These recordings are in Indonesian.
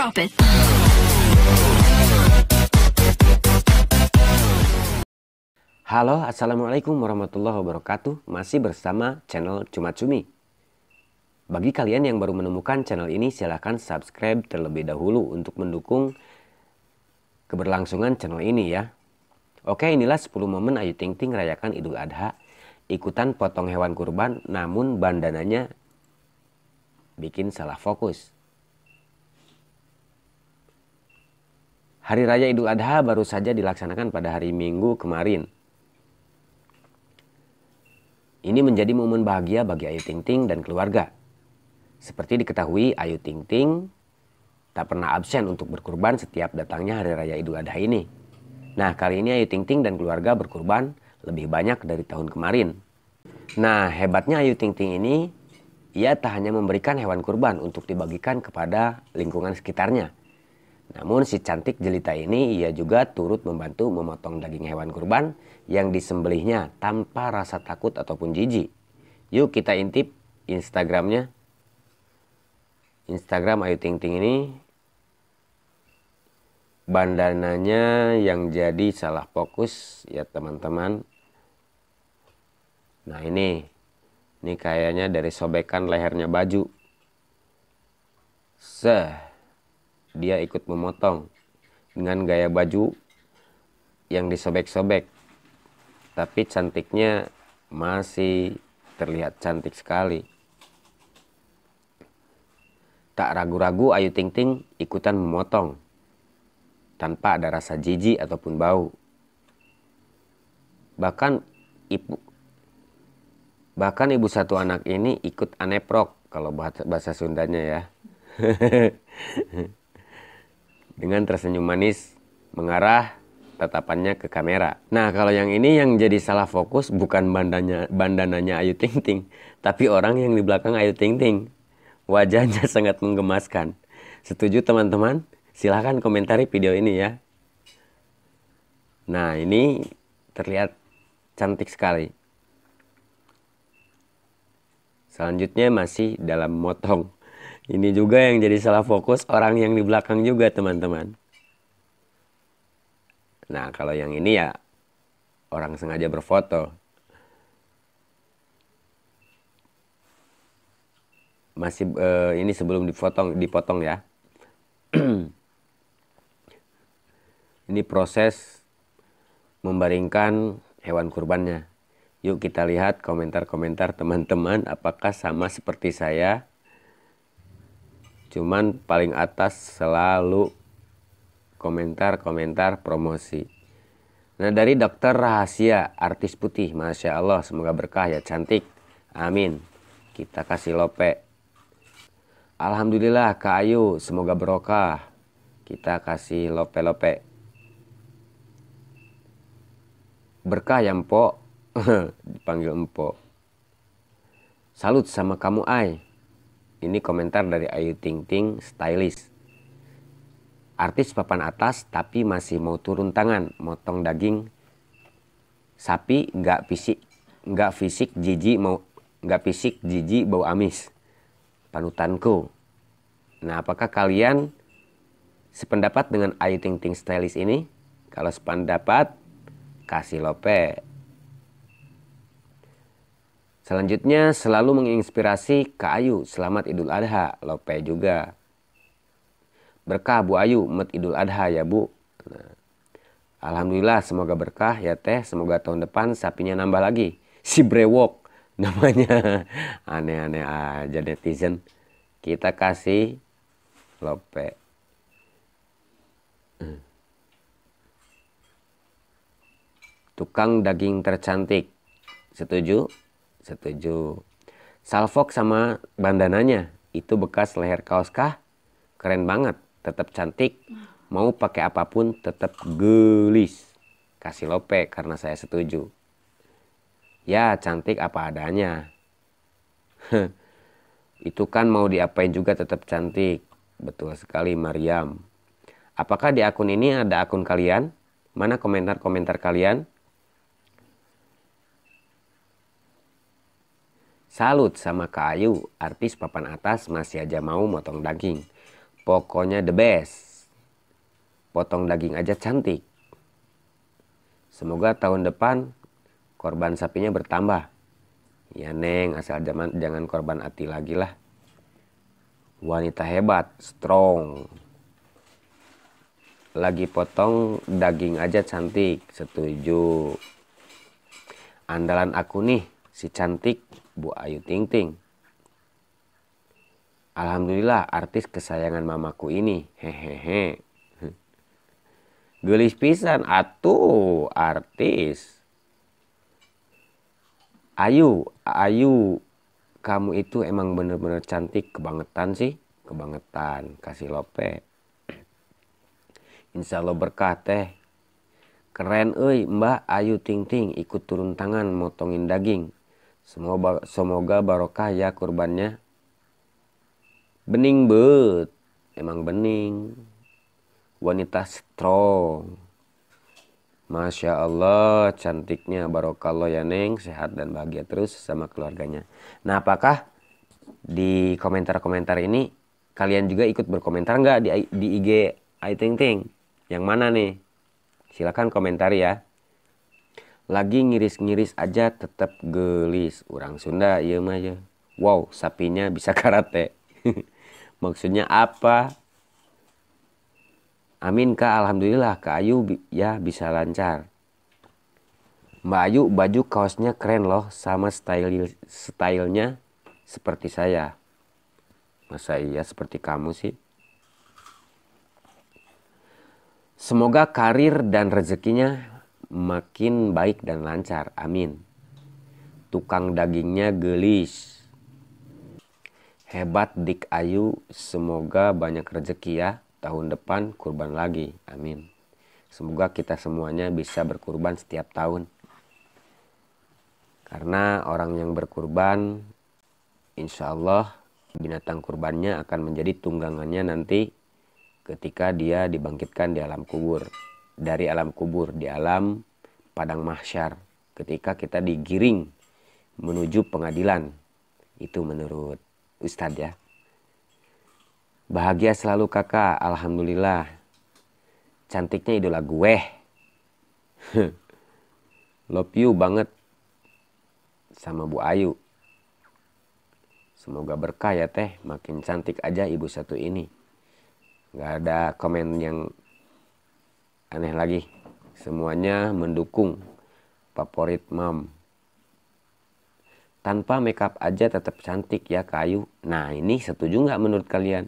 Drop it. Halo, Assalamualaikum warahmatullahi wabarakatuh. Masih bersama channel Cuma Cumi. Bagi kalian yang baru menemukan channel ini, silahkan subscribe terlebih dahulu untuk mendukung keberlangsungan channel ini ya. Oke, inilah 10 momen Ayu Ting Ting rayakan Idul Adha. Ikutan potong hewan kurban, namun bandananya bikin salah fokus. Hari Raya Idul Adha baru saja dilaksanakan pada hari Minggu kemarin. Ini menjadi momen bahagia bagi Ayu Ting Ting dan keluarga. Seperti diketahui, Ayu Ting Ting tak pernah absen untuk berkurban setiap datangnya Hari Raya Idul Adha ini. Nah, kali ini Ayu Ting Ting dan keluarga berkurban lebih banyak dari tahun kemarin. Nah, hebatnya Ayu Ting Ting ini, ia tak hanya memberikan hewan kurban untuk dibagikan kepada lingkungan sekitarnya, namun si cantik jelita ini ia juga turut membantu memotong daging hewan kurban yang disembelihnya tanpa rasa takut ataupun jijik. Yuk kita intip Instagramnya. Instagram Ayu Ting Ting ini bandananya yang jadi salah fokus ya teman-teman. Nah ini, ini kayaknya dari sobekan lehernya baju. Seh dia ikut memotong dengan gaya baju yang disobek-sobek. Tapi cantiknya masih terlihat cantik sekali. Tak ragu-ragu Ayu Ting Ting ikutan memotong tanpa ada rasa jijik ataupun bau. Bahkan ibu bahkan ibu satu anak ini ikut aneprok kalau bahasa Sundanya ya. dengan tersenyum manis mengarah tatapannya ke kamera. Nah, kalau yang ini yang jadi salah fokus bukan bandanya bandananya Ayu Ting Ting, tapi orang yang di belakang Ayu Ting Ting. Wajahnya sangat menggemaskan. Setuju teman-teman? Silahkan komentari video ini ya. Nah, ini terlihat cantik sekali. Selanjutnya masih dalam motong. Ini juga yang jadi salah fokus orang yang di belakang juga teman-teman. Nah kalau yang ini ya orang sengaja berfoto. Masih eh, ini sebelum dipotong dipotong ya. ini proses membaringkan hewan kurbannya. Yuk kita lihat komentar-komentar teman-teman apakah sama seperti saya cuman paling atas selalu komentar-komentar promosi. Nah dari dokter rahasia artis putih, masya Allah semoga berkah ya cantik, amin. Kita kasih lope. Alhamdulillah Kak Ayu semoga berokah. Kita kasih lope-lope. Berkah ya mpok. dipanggil mpok. Salut sama kamu Ai. Ini komentar dari Ayu Ting Ting Stylist. Artis papan atas tapi masih mau turun tangan, motong daging sapi nggak fisik nggak fisik jijik mau nggak fisik jijik bau amis. Panutanku. Nah, apakah kalian sependapat dengan Ayu Ting Ting Stylist ini? Kalau sependapat, kasih lope. Selanjutnya, selalu menginspirasi Kak Ayu, selamat Idul Adha, Lope juga. Berkah Bu Ayu, met Idul Adha ya Bu. Nah, Alhamdulillah, semoga berkah ya teh, semoga tahun depan sapinya nambah lagi. Si brewok namanya. Aneh-aneh aja netizen. Kita kasih Lope. Tukang daging tercantik. Setuju? Setuju. Salfok sama bandananya itu bekas leher kaos kah? Keren banget, tetap cantik. Mau pakai apapun tetap gelis. Kasih lope karena saya setuju. Ya, cantik apa adanya. itu kan mau diapain juga tetap cantik. Betul sekali Mariam. Apakah di akun ini ada akun kalian? Mana komentar-komentar kalian? Salut sama Kak Ayu, artis papan atas masih aja mau motong daging. Pokoknya the best. Potong daging aja cantik. Semoga tahun depan korban sapinya bertambah. Ya neng, asal zaman jangan korban hati lagi lah. Wanita hebat, strong. Lagi potong daging aja cantik, setuju. Andalan aku nih, si cantik. Bu Ayu Ting Ting. Alhamdulillah artis kesayangan mamaku ini. Hehehe. Gelis pisan atuh artis. Ayu, Ayu, kamu itu emang bener-bener cantik kebangetan sih. Kebangetan, kasih lope. Insya Allah berkah teh. Keren eh, Mbak Ayu Ting Ting ikut turun tangan motongin daging. Semoga, semoga barokah ya kurbannya. Bening bet. Emang bening. Wanita strong. Masya Allah cantiknya barokallah ya Neng. Sehat dan bahagia terus sama keluarganya. Nah apakah di komentar-komentar ini kalian juga ikut berkomentar nggak di, di IG I Ting Ting? Yang mana nih? Silahkan komentar ya lagi ngiris-ngiris aja tetap gelis orang Sunda ya mah ya wow sapinya bisa karate maksudnya apa amin kak alhamdulillah kak Ayu ya bisa lancar Mbak Ayu baju kaosnya keren loh sama style stylenya seperti saya masa iya seperti kamu sih Semoga karir dan rezekinya makin baik dan lancar. Amin. Tukang dagingnya gelis. Hebat Dik Ayu, semoga banyak rezeki ya. Tahun depan kurban lagi. Amin. Semoga kita semuanya bisa berkurban setiap tahun. Karena orang yang berkurban, insya Allah binatang kurbannya akan menjadi tunggangannya nanti ketika dia dibangkitkan di alam kubur dari alam kubur di alam padang mahsyar ketika kita digiring menuju pengadilan itu menurut Ustadz ya bahagia selalu kakak alhamdulillah cantiknya idola gue love you banget sama Bu Ayu semoga berkah ya teh makin cantik aja ibu satu ini nggak ada komen yang aneh lagi semuanya mendukung favorit mam tanpa makeup aja tetap cantik ya kayu nah ini setuju nggak menurut kalian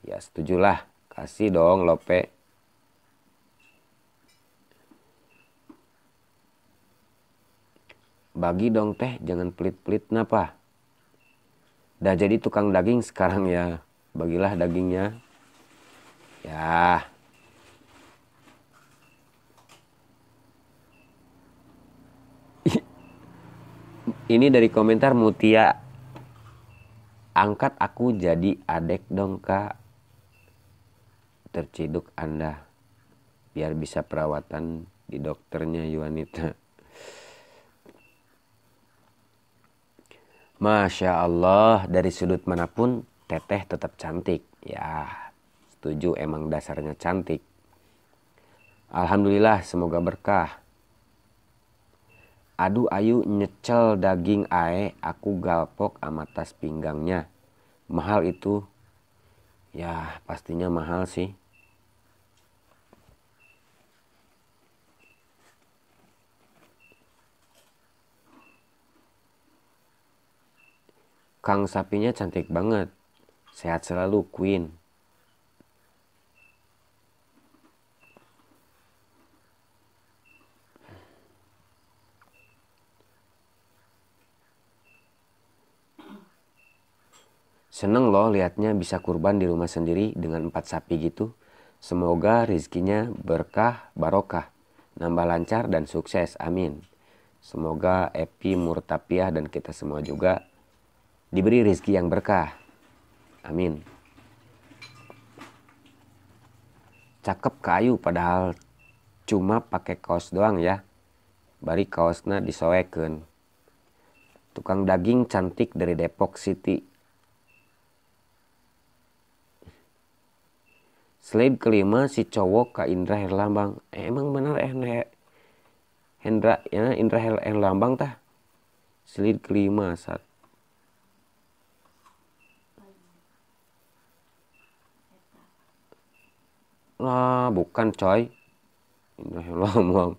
ya setujulah kasih dong lope bagi dong teh jangan pelit-pelit napa dah jadi tukang daging sekarang ya bagilah dagingnya ya Ini dari komentar Mutia. Angkat aku jadi adek dong kak. Terciduk anda. Biar bisa perawatan di dokternya Yuanita. Masya Allah dari sudut manapun teteh tetap cantik. Ya setuju emang dasarnya cantik. Alhamdulillah semoga berkah. Aduh ayu nyecel daging ae, aku galpok ama tas pinggangnya. Mahal itu. Ya, pastinya mahal sih. Kang sapinya cantik banget. Sehat selalu, Queen. Seneng loh liatnya bisa kurban di rumah sendiri dengan empat sapi gitu. Semoga rizkinya berkah, barokah, nambah lancar dan sukses. Amin. Semoga Epi, Murtapiah dan kita semua juga diberi rizki yang berkah. Amin. Cakep kayu padahal cuma pakai kaos doang ya. Bari kaosnya disoekeun. Tukang daging cantik dari Depok City Slide kelima si cowok Kak Indra Herlambang. Eh, emang benar eh Hendra ya Indra Herlambang tah. Slide kelima saat lah bukan coy Indra Herlambang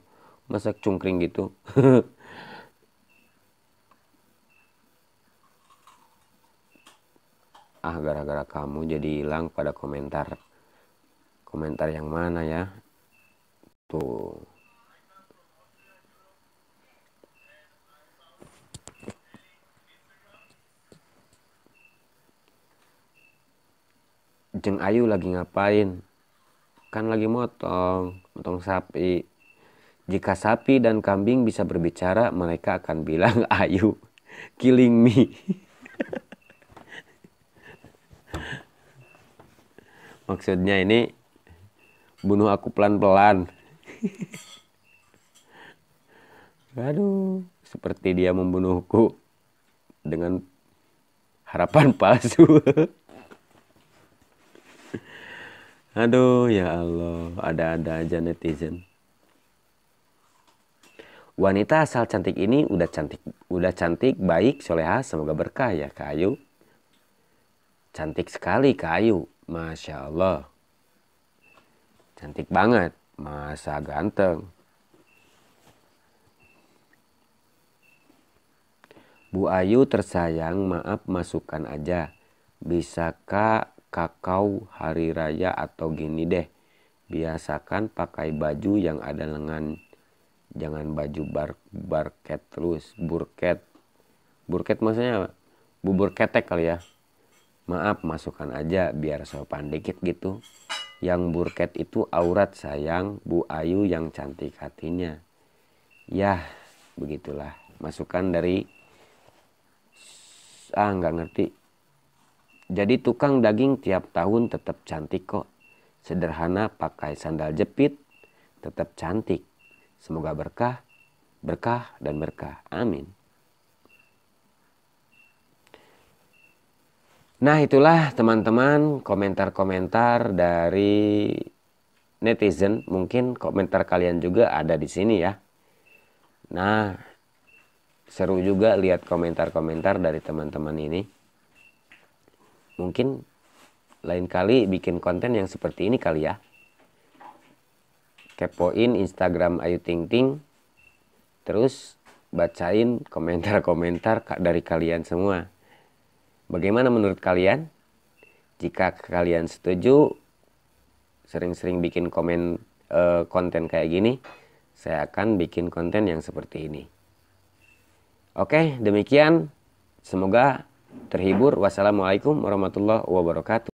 masa cungkring gitu ah gara-gara kamu jadi hilang pada komentar komentar yang mana ya tuh Jeng Ayu lagi ngapain? Kan lagi motong, motong sapi. Jika sapi dan kambing bisa berbicara, mereka akan bilang Ayu killing me. Maksudnya ini bunuh aku pelan-pelan aduh seperti dia membunuhku dengan harapan palsu aduh ya Allah ada-ada aja netizen wanita asal cantik ini udah cantik udah cantik baik soleha semoga berkah ya kayu cantik sekali kayu masya Allah Cantik banget, masa ganteng. Bu Ayu tersayang, maaf masukkan aja. Bisakah kakau hari raya atau gini deh. Biasakan pakai baju yang ada lengan. Jangan baju bar barket terus, burket. Burket maksudnya bubur ketek kali ya. Maaf, masukkan aja biar sopan dikit gitu. Yang burket itu aurat sayang Bu Ayu yang cantik hatinya. Yah, begitulah. Masukan dari ah nggak ngerti. Jadi tukang daging tiap tahun tetap cantik kok. Sederhana pakai sandal jepit tetap cantik. Semoga berkah, berkah dan berkah. Amin. Nah itulah teman-teman komentar-komentar dari netizen. Mungkin komentar kalian juga ada di sini ya. Nah seru juga lihat komentar-komentar dari teman-teman ini. Mungkin lain kali bikin konten yang seperti ini kali ya. Kepoin Instagram Ayu Ting Ting. Terus bacain komentar-komentar dari kalian semua. Bagaimana menurut kalian? Jika kalian setuju, sering-sering bikin komen uh, konten kayak gini, saya akan bikin konten yang seperti ini. Oke, demikian. Semoga terhibur. Wassalamualaikum warahmatullahi wabarakatuh.